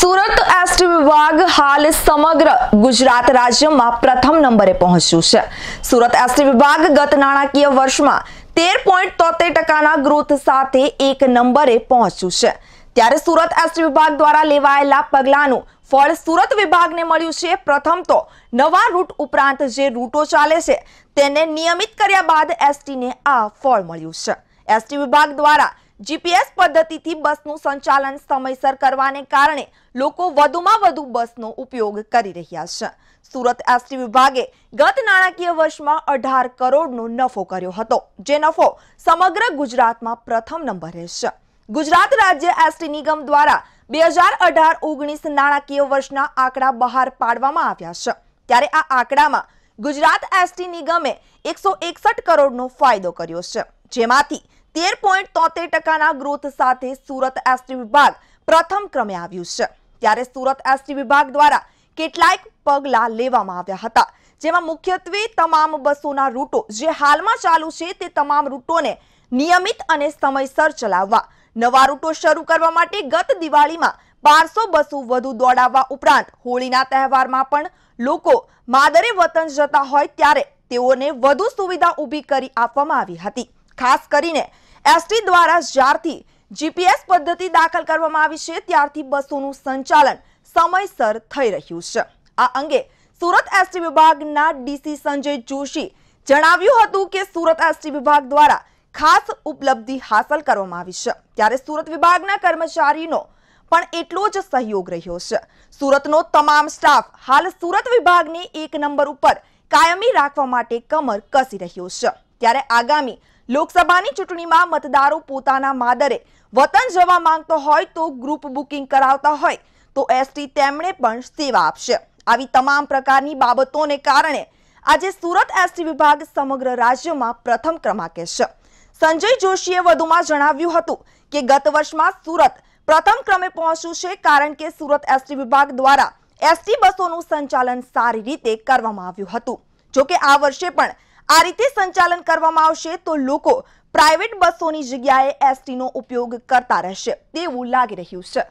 Surat ST વિભાગ હાલ સમગ્ર ગુજરાત રાજ્યમાં પ્રથમ નંબરે પહોંચ્યું છે સુરત એસટી વિભાગ ગત નાણાકીય વર્ષમાં તેર પોઈન્ટ તોતેર ટકાના ગ્રોથ સાથે એક નંબરે પહોંચ્યું છે ત્યારે સુરત એસટી વિભાગ દ્વારા લેવાયેલા પગલાંનું ફળ સુરત વિભાગને મળ્યું છે પ્રથમ તો નવા રૂટ ઉપરાંત જે રૂટો ચાલે છે તેને નિયમિત કર્યા બાદ એસટીને આ ફળ મળ્યું છે એસટી વિભાગ દ્વારા જીપીએસ પદ્ધતિથી બસનું સંચાલન સમયસર કરવાને કારણે લોકો વધુમાં વધુ બસનો ઉપયોગ કરી રહ્યા છે સુરત એસટી વિભાગે ગત નાણાકીય વર્ષમાં અઢાર કરોડનો નફો કર્યો હતો જે નફો સમગ્ર ગુજરાતમાં પ્રથમ નંબરે છે ગુજરાત રાજ્ય એસટી નિગમ દ્વારા બે હજાર અઢાર ઓગણીસ નાણાકીય વર્ષના આંકડા બહાર પાડવામાં આવ્યા છે ત્યારે આ આંકડામાં ગુજરાત એસટી નિગમે એકસો એકસઠ કરોડનો ફાયદો કર્યો છે જેમાંથી તેર પોઈન્ટ તોતેર ટકાના ગ્રોથ સાથે સુરત એસટી વિભાગ પ્રથમ ક્રમે આવ્યું છે ત્યારે સુરત એસટી વિભાગ દ્વારા કેટલાક પગલાં લેવામાં આવ્યા હતા જેમાં મુખ્યત્વે તમામ બસોના રૂટો જે હાલમાં ચાલુ છે તે તમામ રૂટોને નિયમિત અને સમયસર ચલાવવા નવા રૂટો શરૂ કરવા માટે ગત દિવાળીમાં બારસો બસો વધુ દોડાવવા ઉપરાંત હોળીના તહેવારમાં પણ લોકો માદરે વતન જતા હોય ત્યારે તેઓને વધુ સુવિધા ઊભી કરી આપવામાં આવી હતી ખાસ કરીને એસટી દ્વારા જ્યારથી જીપીએસ પદ્ધતિ દાખલ કરવામાં આવી છે ત્યારથી બસોનું સંચાલન સમયસર થઈ રહ્યું છે આ અંગે સુરત એસટી વિભાગના ડીસી સંજય જોશી જણાવ્યું હતું કે સુરત એસટી વિભાગ દ્વારા ખાસ ઉપલબ્ધિ હાંસલ કરવામાં આવી છે ત્યારે સુરત વિભાગના કર્મચારીનો પણ એટલો જ સહયોગ રહ્યો છે સુરતનો તમામ સ્ટાફ હાલ સુરત વિભાગની એક નંબર ઉપર કાયમી રાખવા માટે કમર કસી રહ્યો છે ત્યારે આગામી લોકસભાની ચૂંટણીમાં મતદારો પોતાના માદરે વતન જવા માંગતો હોય તો ગ્રુપ બુકિંગ કરાવતા હોય તો એસટી તેમણે પણ સેવા આપશે આવી તમામ પ્રકારની બાબતોને કારણે આજે સુરત એસટી વિભાગ સમગ્ર રાજ્યમાં પ્રથમ ક્રમાંકે છે સંજય જોશીએ વધુમાં જણાવ્યું હતું કે ગત વર્ષમાં સુરત પ્રથમ ક્રમે પહોંચ્યું છે કારણ કે સુરત એસટી વિભાગ દ્વારા એસટી બસોનું સંચાલન સારી રીતે કરવામાં આવ્યું હતું જોકે આ વર્ષે પણ આ રીતે સંચાલન કરવામાં આવશે તો લોકો પ્રાઇવેટ બસોની જગ્યાએ એસટીનો ઉપયોગ કરતા રહેશે તેવું લાગી રહ્યું છે